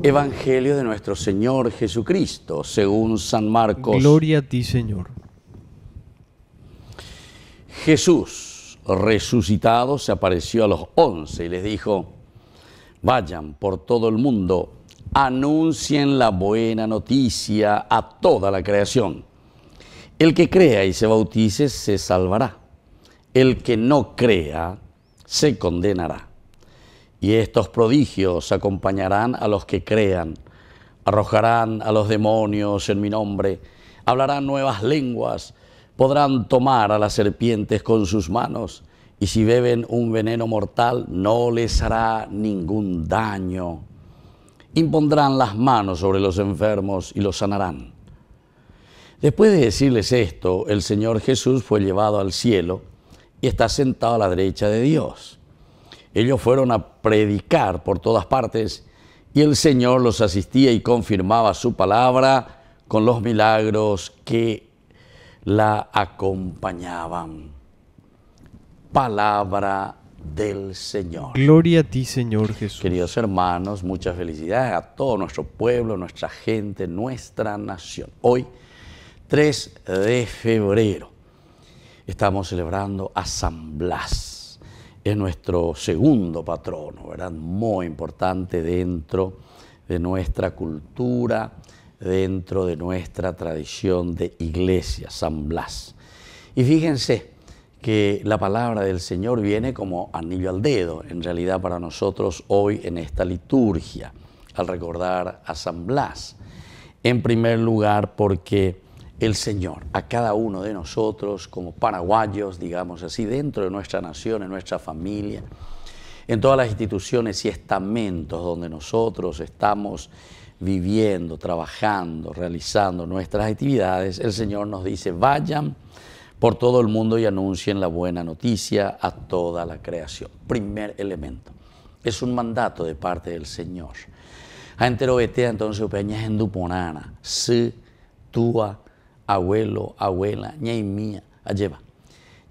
Evangelio de nuestro Señor Jesucristo, según San Marcos. Gloria a ti, Señor. Jesús, resucitado, se apareció a los once y les dijo, vayan por todo el mundo, anuncien la buena noticia a toda la creación. El que crea y se bautice se salvará, el que no crea se condenará. Y estos prodigios acompañarán a los que crean, arrojarán a los demonios en mi nombre, hablarán nuevas lenguas, podrán tomar a las serpientes con sus manos, y si beben un veneno mortal no les hará ningún daño. Impondrán las manos sobre los enfermos y los sanarán. Después de decirles esto, el Señor Jesús fue llevado al cielo y está sentado a la derecha de Dios. Ellos fueron a predicar por todas partes y el Señor los asistía y confirmaba su palabra con los milagros que la acompañaban. Palabra del Señor. Gloria a ti, Señor Jesús. Queridos hermanos, muchas felicidades a todo nuestro pueblo, nuestra gente, nuestra nación. Hoy, 3 de febrero, estamos celebrando a San Blas es nuestro segundo patrono, ¿verdad? Muy importante dentro de nuestra cultura, dentro de nuestra tradición de iglesia, San Blas. Y fíjense que la palabra del Señor viene como anillo al dedo, en realidad para nosotros hoy en esta liturgia, al recordar a San Blas. En primer lugar, porque el Señor a cada uno de nosotros como paraguayos, digamos así, dentro de nuestra nación, en nuestra familia, en todas las instituciones y estamentos donde nosotros estamos viviendo, trabajando, realizando nuestras actividades, el Señor nos dice, vayan por todo el mundo y anuncien la buena noticia a toda la creación. Primer elemento, es un mandato de parte del Señor. A entero entonces, peñas en Duponana, tua, abuelo, abuela, ña y mía, lleva.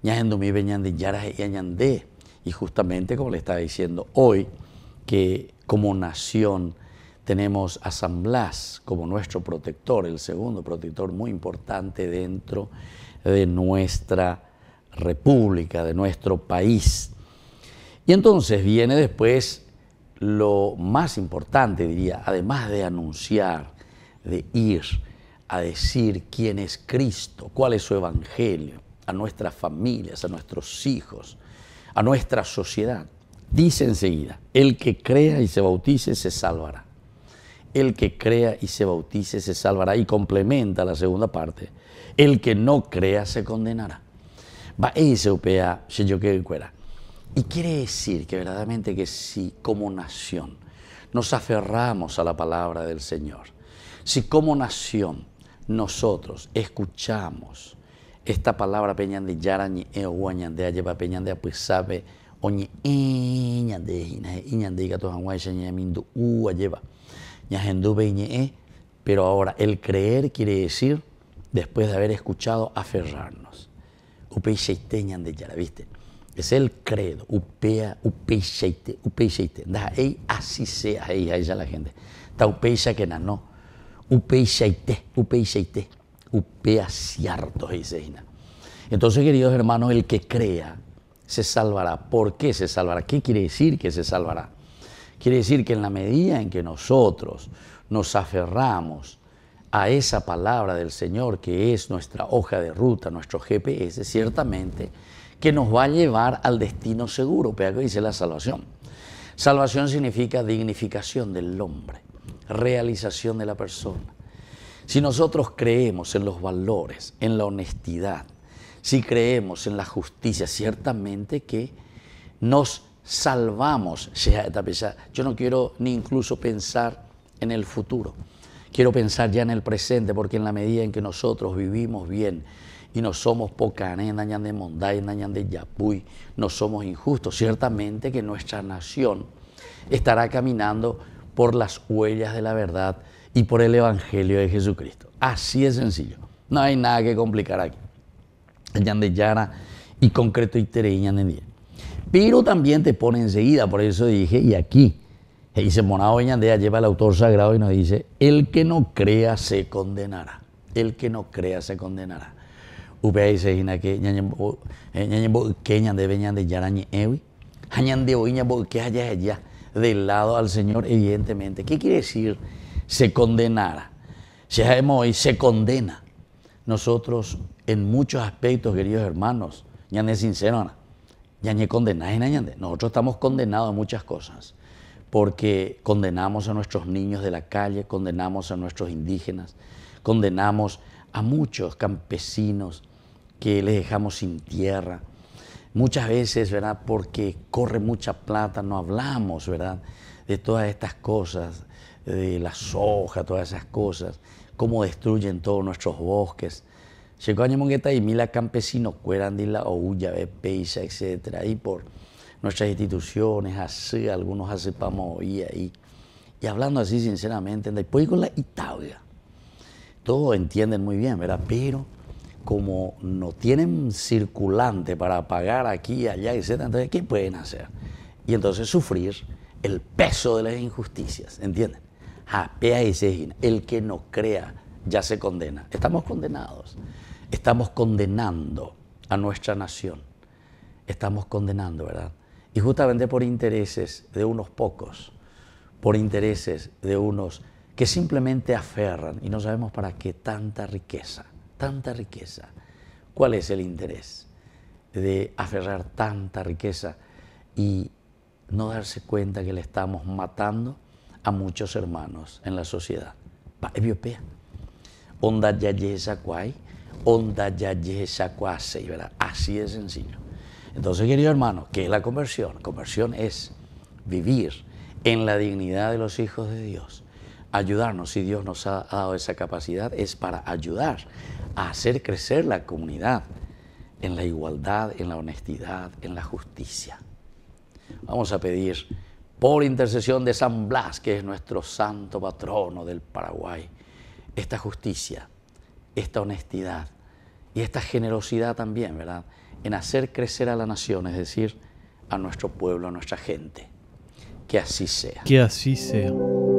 ña y Y justamente como le estaba diciendo hoy, que como nación tenemos a San Blas como nuestro protector, el segundo protector muy importante dentro de nuestra república, de nuestro país. Y entonces viene después lo más importante, diría, además de anunciar, de ir, a decir quién es Cristo, cuál es su evangelio, a nuestras familias, a nuestros hijos, a nuestra sociedad. Dice enseguida, el que crea y se bautice se salvará. El que crea y se bautice se salvará y complementa la segunda parte. El que no crea se condenará. Va yo cuera. Y quiere decir que verdaderamente que si como nación nos aferramos a la palabra del Señor, si como nación nosotros escuchamos esta palabra peñande yarani e pues ayeba oñi apuisabe oñi iñande hina iñande gato hanwa xeña mindu u ayeba ña hendu e pero ahora el creer quiere decir después de haber escuchado aferrarnos upeixeite ñande yara viste es el credo upea upeixeite upeixeite da así sea ahí a la gente ta upeixa que na no Upeixaité, upea Upeaciartos, dice Gina. Entonces, queridos hermanos, el que crea se salvará. ¿Por qué se salvará? ¿Qué quiere decir que se salvará? Quiere decir que en la medida en que nosotros nos aferramos a esa palabra del Señor que es nuestra hoja de ruta, nuestro GPS, ciertamente, que nos va a llevar al destino seguro, pero dice la salvación. Salvación significa dignificación del hombre realización de la persona. Si nosotros creemos en los valores, en la honestidad, si creemos en la justicia, ciertamente que nos salvamos. Yo no quiero ni incluso pensar en el futuro. Quiero pensar ya en el presente, porque en la medida en que nosotros vivimos bien y no somos pocanes, nañan de monday, de yapuy, no somos injustos, ciertamente que nuestra nación estará caminando por las huellas de la verdad y por el Evangelio de Jesucristo. Así es sencillo. No hay nada que complicar aquí. de Yara y concreto y tereñan Pero también te pone enseguida, por eso dije, y aquí, e dice Monado Ñandea, lleva el autor sagrado y nos dice, el que no crea se condenará. El que no crea se condenará. Upea dice, que ñañembo, eh, ñañembo, que ñande, ñande, ñande, oiña, bo, que allá, del lado al Señor, evidentemente. ¿Qué quiere decir se condenara? ya sabemos hoy, se condena. Nosotros, en muchos aspectos, queridos hermanos, ya no es sincero, ya ni nosotros estamos condenados a muchas cosas porque condenamos a nuestros niños de la calle, condenamos a nuestros indígenas, condenamos a muchos campesinos que les dejamos sin tierra, Muchas veces, ¿verdad? Porque corre mucha plata, no hablamos, ¿verdad? De todas estas cosas, de la soja, todas esas cosas, cómo destruyen todos nuestros bosques. mongueta y Mila Campesino, la Ouya, Peisa, etcétera, y por nuestras instituciones, así, algunos para y ahí. Y hablando así, sinceramente, después con la Italia, todos entienden muy bien, ¿verdad? Pero como no tienen circulante para pagar aquí, allá, etc., entonces, ¿qué pueden hacer? Y entonces sufrir el peso de las injusticias, ¿entienden? El que no crea ya se condena. Estamos condenados. Estamos condenando a nuestra nación. Estamos condenando, ¿verdad? Y justamente por intereses de unos pocos, por intereses de unos que simplemente aferran y no sabemos para qué tanta riqueza tanta riqueza? ¿Cuál es el interés de aferrar tanta riqueza y no darse cuenta que le estamos matando a muchos hermanos en la sociedad? Epiopea. Onda ya cuay, onda yayesa cuase, ¿verdad? Así es sencillo. Entonces, querido hermano, ¿qué es la conversión? Conversión es vivir en la dignidad de los hijos de Dios ayudarnos. Si Dios nos ha dado esa capacidad, es para ayudar a hacer crecer la comunidad en la igualdad, en la honestidad, en la justicia. Vamos a pedir por intercesión de San Blas, que es nuestro santo patrono del Paraguay, esta justicia, esta honestidad y esta generosidad también, ¿verdad? En hacer crecer a la nación, es decir, a nuestro pueblo, a nuestra gente. Que así sea. Que así sea.